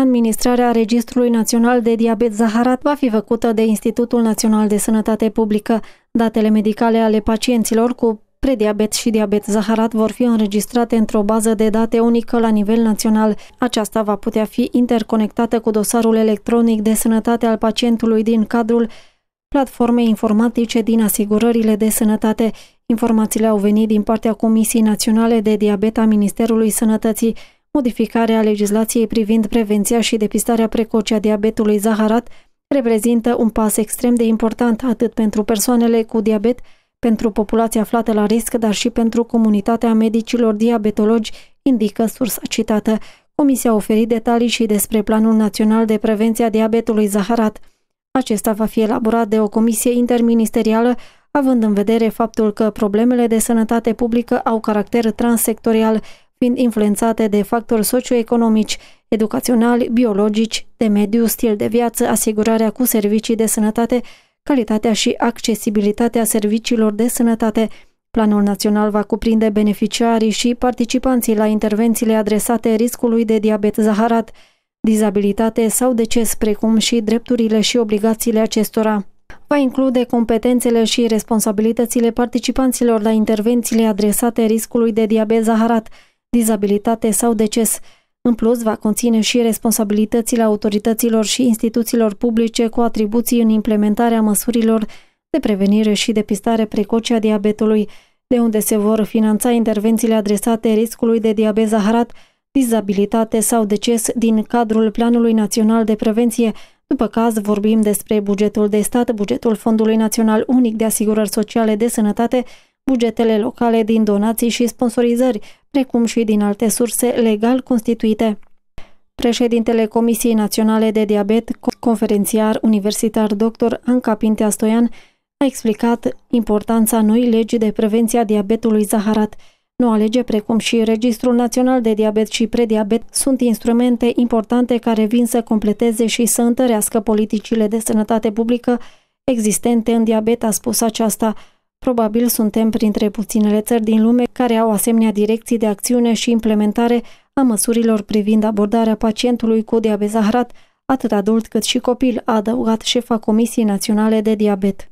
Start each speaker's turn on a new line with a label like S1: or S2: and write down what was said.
S1: Administrarea Registrului Național de Diabet Zaharat va fi făcută de Institutul Național de Sănătate Publică. Datele medicale ale pacienților cu prediabet și diabet zaharat vor fi înregistrate într-o bază de date unică la nivel național. Aceasta va putea fi interconectată cu dosarul electronic de sănătate al pacientului din cadrul platformei informatice din asigurările de sănătate. Informațiile au venit din partea Comisiei Naționale de Diabet a Ministerului Sănătății. Modificarea legislației privind prevenția și depistarea precoce a diabetului zaharat reprezintă un pas extrem de important atât pentru persoanele cu diabet, pentru populația aflată la risc, dar și pentru comunitatea medicilor diabetologi, indică sursa citată. Comisia a oferit detalii și despre Planul Național de Prevenție a Diabetului Zaharat. Acesta va fi elaborat de o comisie interministerială, având în vedere faptul că problemele de sănătate publică au caracter transsectorial, fiind influențate de factori socioeconomici, educaționali, biologici, de mediu, stil de viață, asigurarea cu servicii de sănătate, calitatea și accesibilitatea serviciilor de sănătate. Planul național va cuprinde beneficiarii și participanții la intervențiile adresate riscului de diabet zaharat, dizabilitate sau deces, precum și drepturile și obligațiile acestora. Va include competențele și responsabilitățile participanților la intervențiile adresate riscului de diabet zaharat, dizabilitate sau deces. În plus, va conține și responsabilitățile autorităților și instituțiilor publice cu atribuții în implementarea măsurilor de prevenire și depistare precoce a diabetului, de unde se vor finanța intervențiile adresate riscului de diabet zaharat, dizabilitate sau deces din cadrul Planului Național de Prevenție. După caz, vorbim despre bugetul de stat, bugetul Fondului Național Unic de Asigurări Sociale de Sănătate, bugetele locale din donații și sponsorizări, precum și din alte surse legal constituite. Președintele Comisiei Naționale de Diabet, conferențiar universitar dr. Anca Pintea Stoian, a explicat importanța noii legi de prevenție a diabetului zaharat. Noua lege, precum și Registrul Național de Diabet și Prediabet, sunt instrumente importante care vin să completeze și să întărească politicile de sănătate publică existente în diabet, a spus aceasta. Probabil suntem printre puținele țări din lume care au asemenea direcții de acțiune și implementare a măsurilor privind abordarea pacientului cu diabet zahrat, atât adult cât și copil, a adăugat șefa Comisiei Naționale de Diabet.